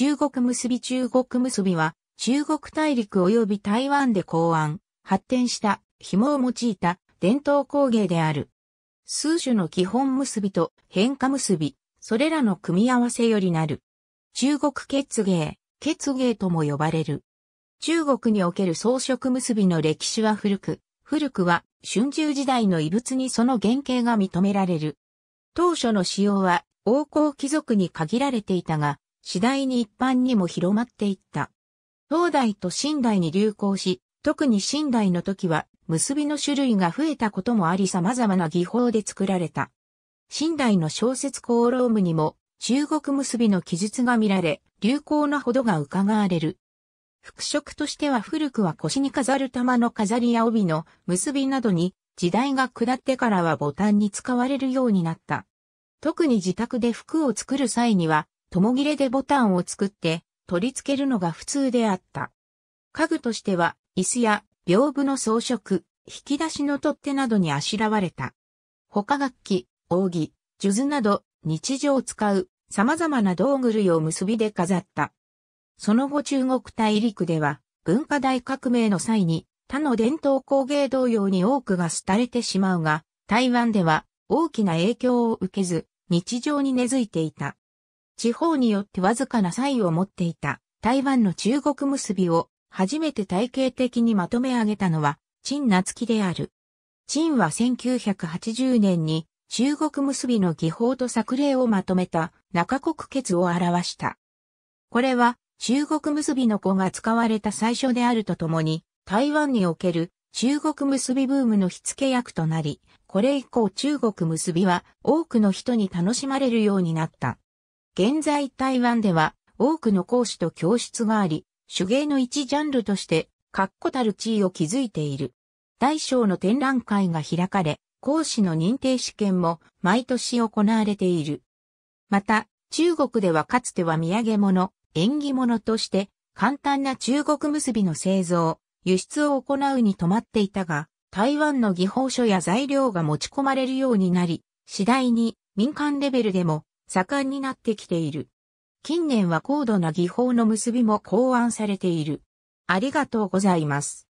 中国結び中国結びは、中国大陸及び台湾で考案、発展した紐を用いた伝統工芸である。数種の基本結びと変化結び、それらの組み合わせよりなる。中国結芸、結芸とも呼ばれる。中国における装飾結びの歴史は古く、古くは春秋時代の遺物にその原型が認められる。当初の使用は王侯貴族に限られていたが、次第に一般にも広まっていった。東大と新大に流行し、特に新大の時は結びの種類が増えたこともあり様々な技法で作られた。新大の小説コーロームにも中国結びの記述が見られ、流行なほどが伺われる。服飾としては古くは腰に飾る玉の飾りや帯の結びなどに、時代が下ってからはボタンに使われるようになった。特に自宅で服を作る際には、共切れでボタンを作って取り付けるのが普通であった。家具としては、椅子や屏風の装飾、引き出しの取っ手などにあしらわれた。他楽器、扇、数珠など、日常使う様々な道具類を結びで飾った。その後中国大陸では、文化大革命の際に、他の伝統工芸同様に多くが廃れてしまうが、台湾では大きな影響を受けず、日常に根付いていた。地方によってわずかな差異を持っていた台湾の中国結びを初めて体系的にまとめ上げたのは、陳夏樹である。陳は1980年に中国結びの技法と作例をまとめた中国結を表した。これは中国結びの子が使われた最初であるとともに、台湾における中国結びブームの火付け役となり、これ以降中国結びは多くの人に楽しまれるようになった。現在台湾では多くの講師と教室があり、手芸の一ジャンルとして、確固たる地位を築いている。大小の展覧会が開かれ、講師の認定試験も毎年行われている。また、中国ではかつては土産物、縁起物として、簡単な中国結びの製造、輸出を行うに止まっていたが、台湾の技法書や材料が持ち込まれるようになり、次第に民間レベルでも盛んになってきている。近年は高度な技法の結びも考案されている。ありがとうございます。